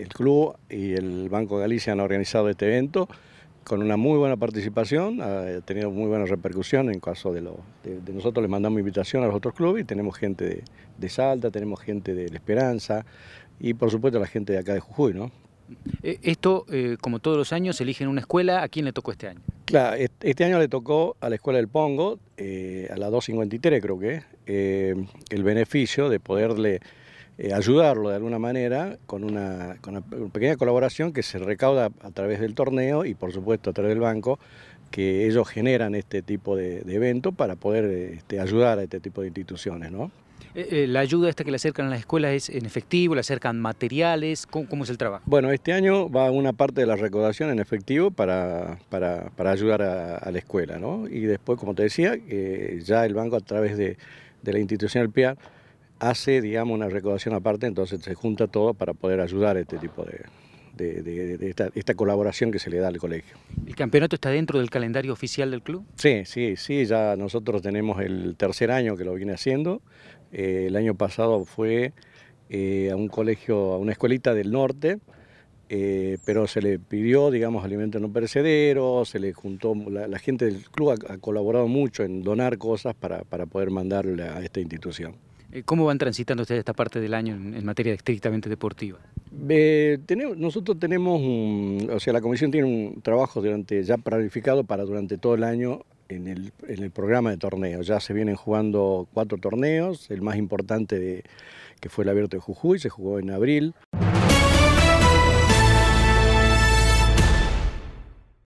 el club y el Banco Galicia han organizado este evento con una muy buena participación, ha tenido muy buena repercusión en caso de, de, nosotros les mandamos invitación a los otros clubes y tenemos gente de, Salta, tenemos gente de La Esperanza y por supuesto la gente de acá de Jujuy, ¿no? Eh, esto, eh, como todos los años, eligen una escuela. ¿A quién le tocó este año? Claro, e-, este año le tocó a la Escuela del Pongo, eh, a la 253 creo que, el beneficio de poderle eh, ayudarlo de alguna manera con una, pequeña colaboración que se recauda a través del torneo y por supuesto a través del banco, que ellos generan este tipo de, de eventos para poder este, ayudar a este tipo de instituciones. Eh, eh, ¿La ayuda esta que le acercan a las escuelas es en efectivo? ¿Le acercan materiales? ¿Cómo, es el trabajo? Bueno, este año va una parte de la recaudación en efectivo para, para, ayudar a, la escuela, ¿no? Y después, como te decía, ya el banco a través de, la institución del PIAR hace, digamos, una recaudación aparte, entonces se junta todo para poder ayudar a este tipo de, esta, colaboración que se le da al colegio. ¿El campeonato está dentro del calendario oficial del club? Sí, sí, sí, ya nosotros tenemos el tercer año que lo viene haciendo. Eh, el año pasado fue eh, a un colegio, a una escuelita del norte, eh, pero se le pidió, digamos, alimentos no perecederos, se le juntó, la, gente del club ha, colaborado mucho en donar cosas para, para poder mandarle a esta institución. Eh, ¿Cómo van transitando ustedes esta parte del año en, materia estrictamente deportiva? Eh, nosotros tenemos, un, o sea, la comisión tiene un trabajo durante, ya planificado para durante todo el año en el, programa de torneos. Ya se vienen jugando cuatro torneos, el más importante de, que fue el Abierto de Jujuy, se jugó en abril.